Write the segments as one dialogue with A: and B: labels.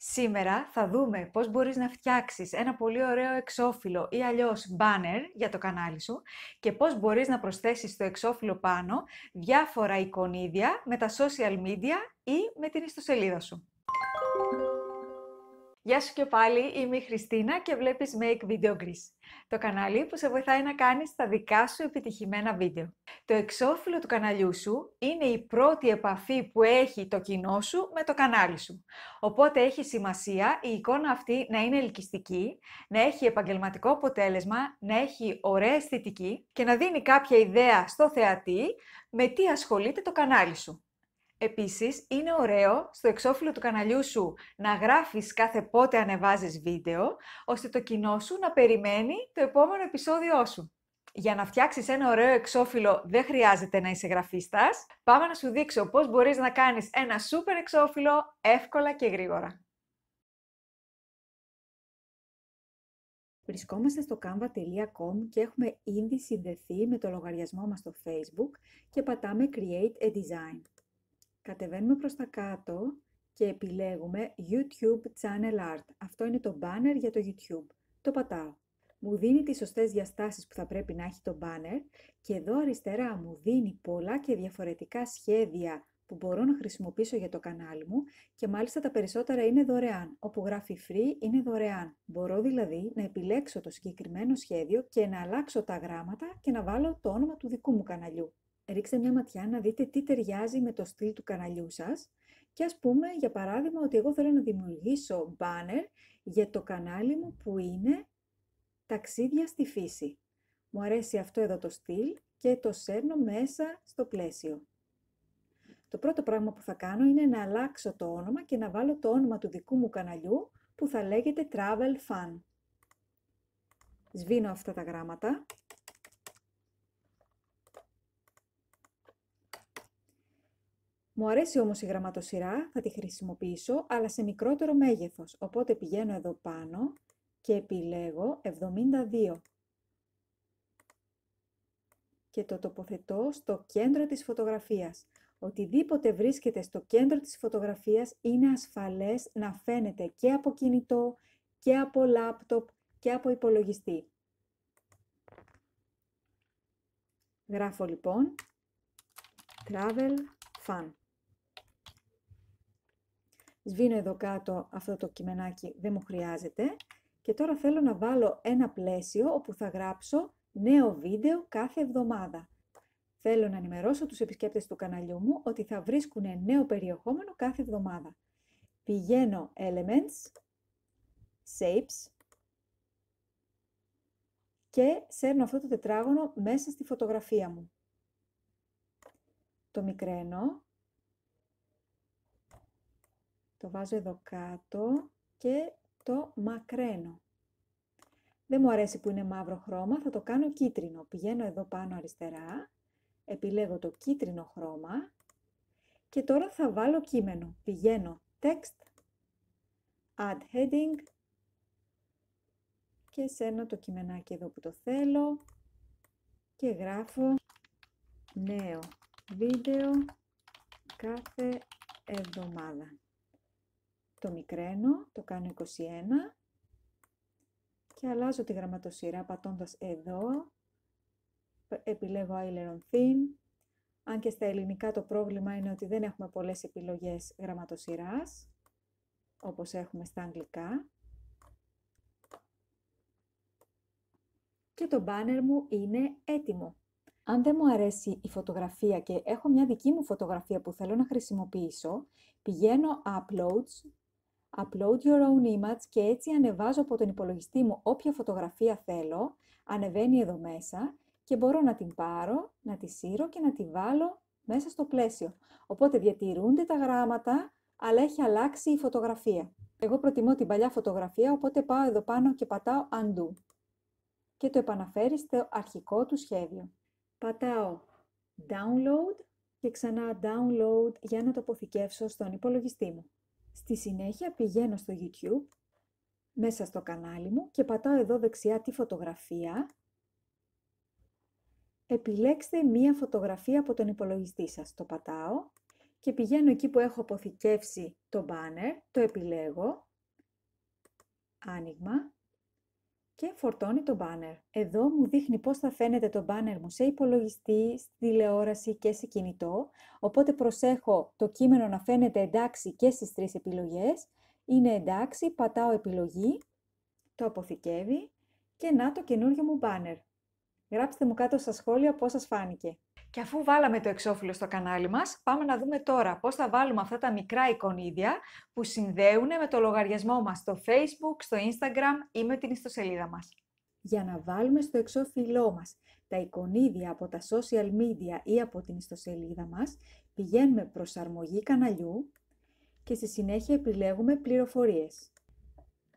A: Σήμερα θα δούμε πώς μπορείς να φτιάξεις ένα πολύ ωραίο εξώφυλλο ή αλλιώς banner για το κανάλι σου και πώς μπορείς να προσθέσεις στο εξώφυλλο πάνω διάφορα εικονίδια με τα social media ή με την ιστοσελίδα σου. Γεια σου και πάλι, είμαι η Χριστίνα και βλέπεις Make Video Greece, το κανάλι που σε βοηθάει να κάνεις τα δικά σου επιτυχημένα βίντεο. Το εξώφυλλο του καναλιού σου είναι η πρώτη επαφή που έχει το κοινό σου με το κανάλι σου. Οπότε έχει σημασία η εικόνα αυτή να είναι ελκυστική, να έχει επαγγελματικό αποτέλεσμα, να έχει ωραία αισθητική και να δίνει κάποια ιδέα στο θεατή με τι ασχολείται το κανάλι σου. Επίσης, είναι ωραίο στο εξώφυλλο του καναλιού σου να γράφεις κάθε πότε ανεβάζεις βίντεο, ώστε το κοινό σου να περιμένει το επόμενο επεισόδιό σου. Για να φτιάξεις ένα ωραίο εξώφυλλο δεν χρειάζεται να είσαι γραφίστας. Πάμε να σου δείξω πώς μπορείς να κάνεις ένα σούπερ εξώφυλλο εύκολα και γρήγορα. Βρισκόμαστε στο canva.com και έχουμε ήδη συνδεθεί με το λογαριασμό μας στο Facebook και πατάμε Create a Design. Κατεβαίνουμε προς τα κάτω και επιλέγουμε YouTube Channel Art. Αυτό είναι το banner για το YouTube. Το πατάω. Μου δίνει τις σωστές διαστάσεις που θα πρέπει να έχει το banner και εδώ αριστερά μου δίνει πολλά και διαφορετικά σχέδια που μπορώ να χρησιμοποιήσω για το κανάλι μου και μάλιστα τα περισσότερα είναι δωρεάν. Όπου γράφει free είναι δωρεάν. Μπορώ δηλαδή να επιλέξω το συγκεκριμένο σχέδιο και να αλλάξω τα γράμματα και να βάλω το όνομα του δικού μου καναλιού ρίξτε μια ματιά να δείτε τι ταιριάζει με το στυλ του καναλιού σας και ας πούμε για παράδειγμα ότι εγώ θέλω να δημιουργήσω banner για το κανάλι μου που είναι ταξίδια στη φύση. Μου αρέσει αυτό εδώ το στυλ και το σέρνω μέσα στο πλαίσιο. Το πρώτο πράγμα που θα κάνω είναι να αλλάξω το όνομα και να βάλω το όνομα του δικού μου καναλιού που θα λέγεται Travel Fun. Σβήνω αυτά τα γράμματα Μου αρέσει όμως η γραμματοσυρά, θα τη χρησιμοποιήσω, αλλά σε μικρότερο μέγεθος. Οπότε πηγαίνω εδώ πάνω και επιλέγω 72. Και το τοποθετώ στο κέντρο της φωτογραφίας. Οτιδήποτε βρίσκεται στο κέντρο της φωτογραφίας είναι ασφαλές να φαίνεται και από κινητό και από λάπτοπ και από υπολογιστή. Γράφω λοιπόν travel fun. Σβήνω εδώ κάτω αυτό το κειμενάκι, δεν μου χρειάζεται. Και τώρα θέλω να βάλω ένα πλαίσιο όπου θα γράψω νέο βίντεο κάθε εβδομάδα. Θέλω να ενημερώσω τους επισκέπτες του καναλιού μου ότι θα βρίσκουν νέο περιεχόμενο κάθε εβδομάδα. Πηγαίνω Elements, Shapes και σέρνω αυτό το τετράγωνο μέσα στη φωτογραφία μου. Το μικραίνω το βάζω εδώ κάτω και το μακραίνω. Δεν μου αρέσει που είναι μαύρο χρώμα, θα το κάνω κίτρινο. Πηγαίνω εδώ πάνω αριστερά, επιλέγω το κίτρινο χρώμα και τώρα θα βάλω κείμενο. Πηγαίνω text, add heading και σένα το κειμενάκι εδώ που το θέλω και γράφω νέο βίντεο κάθε εβδομάδα το μικρένο, το κάνω 21 και αλλάζω τη γραμματοσυρά πατώντας εδώ, επιλέγω aileron thin, αν και στα ελληνικά το πρόβλημα είναι ότι δεν έχουμε πολλές επιλογές γραμματοσυράς, όπως έχουμε στα αγγλικά. Και το banner μου είναι έτοιμο. Αν δεν μου αρέσει η φωτογραφία και έχω μια δική μου φωτογραφία που θέλω να χρησιμοποιήσω, πηγαίνω Uploads upload your own image και έτσι ανεβάζω από τον υπολογιστή μου όποια φωτογραφία θέλω, ανεβαίνει εδώ μέσα και μπορώ να την πάρω, να τη σύρω και να τη βάλω μέσα στο πλαίσιο. Οπότε διατηρούνται τα γράμματα, αλλά έχει αλλάξει η φωτογραφία. Εγώ προτιμώ την παλιά φωτογραφία, οπότε πάω εδώ πάνω και πατάω Undo και το επαναφέρει στο αρχικό του σχέδιο. Πατάω Download και ξανά Download για να το αποθηκεύσω στον υπολογιστή μου. Στη συνέχεια πηγαίνω στο YouTube, μέσα στο κανάλι μου και πατάω εδώ δεξιά τη φωτογραφία. Επιλέξτε μία φωτογραφία από τον υπολογιστή σας. Το πατάω και πηγαίνω εκεί που έχω αποθηκεύσει το banner, το επιλέγω, άνοιγμα και φορτώνει το banner. Εδώ μου δείχνει πώς θα φαίνεται το banner μου σε υπολογιστή, στη τηλεόραση και σε κινητό, οπότε προσέχω το κείμενο να φαίνεται εντάξει και στις τρεις επιλογές. Είναι εντάξει, πατάω επιλογή, το αποθηκεύει και να το καινούριο μου banner. Γράψτε μου κάτω στα σχόλια πώς σας φάνηκε. Και αφού βάλαμε το εξώφυλλο στο κανάλι μας, πάμε να δούμε τώρα πώς θα βάλουμε αυτά τα μικρά εικονίδια που συνδέουν με το λογαριασμό μας στο Facebook, στο Instagram ή με την ιστοσελίδα μας. Για να βάλουμε στο εξώφυλλό μας τα εικονίδια από τα social media ή από την ιστοσελίδα μας, πηγαίνουμε προσαρμογή καναλιού και στη συνέχεια επιλέγουμε πληροφορίες.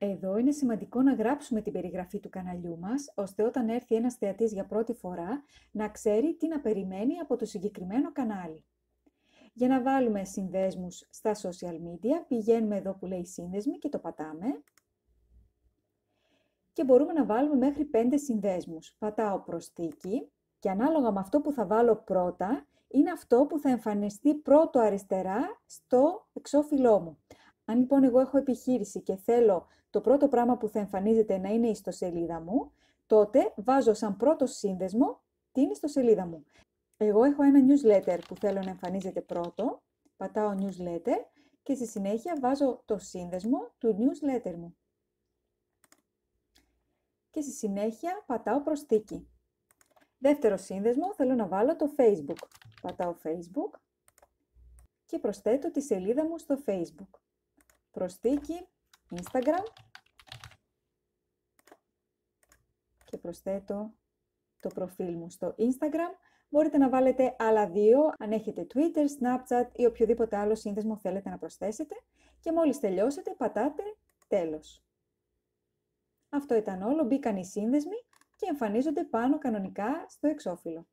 A: Εδώ είναι σημαντικό να γράψουμε την περιγραφή του καναλιού μας, ώστε όταν έρθει ένας θεατής για πρώτη φορά να ξέρει τι να περιμένει από το συγκεκριμένο κανάλι. Για να βάλουμε συνδέσμους στα social media, πηγαίνουμε εδώ που λέει σύνδεσμοι και το πατάμε. Και μπορούμε να βάλουμε μέχρι 5 συνδέσμους. Πατάω προσθήκη και ανάλογα με αυτό που θα βάλω πρώτα, είναι αυτό που θα εμφανιστεί πρώτο αριστερά στο εξώφυλλό μου. Αν λοιπόν εγώ έχω επιχείρηση και θέλω το πρώτο πράγμα που θα εμφανίζεται να είναι η ιστοσελίδα μου, τότε βάζω σαν πρώτο σύνδεσμο την ιστοσελίδα μου. Εγώ έχω ένα newsletter που θέλω να εμφανίζεται πρώτο, πατάω newsletter και στη συνέχεια βάζω το σύνδεσμο του newsletter μου. Και στη συνέχεια πατάω προσθήκη. Δεύτερο σύνδεσμο θέλω να βάλω το Facebook. Πατάω Facebook και προσθέτω τη σελίδα μου στο Facebook προσθήκη Instagram και προσθέτω το προφίλ μου στο Instagram. Μπορείτε να βάλετε άλλα δύο, αν έχετε Twitter, Snapchat ή οποιοδήποτε άλλο σύνδεσμο θέλετε να προσθέσετε και μόλις τελειώσετε πατάτε τέλος. Αυτό ήταν όλο, μπήκαν οι σύνδεσμοι και εμφανίζονται πάνω κανονικά στο εξώφυλλο.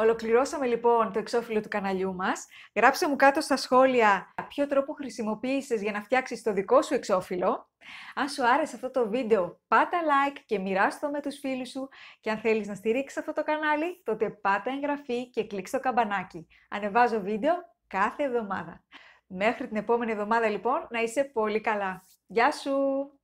A: Ολοκληρώσαμε λοιπόν το εξώφυλλο του καναλιού μας. Γράψε μου κάτω στα σχόλια ποιο τρόπο χρησιμοποίησες για να φτιάξεις το δικό σου εξώφυλλο. Αν σου άρεσε αυτό το βίντεο, πάτα like και μοιράστο με τους φίλους σου. Και αν θέλεις να στηρίξεις αυτό το κανάλι, τότε πάτα εγγραφή και κλικ στο καμπανάκι. Ανεβάζω βίντεο κάθε εβδομάδα. Μέχρι την επόμενη εβδομάδα λοιπόν, να είσαι πολύ καλά. Γεια σου!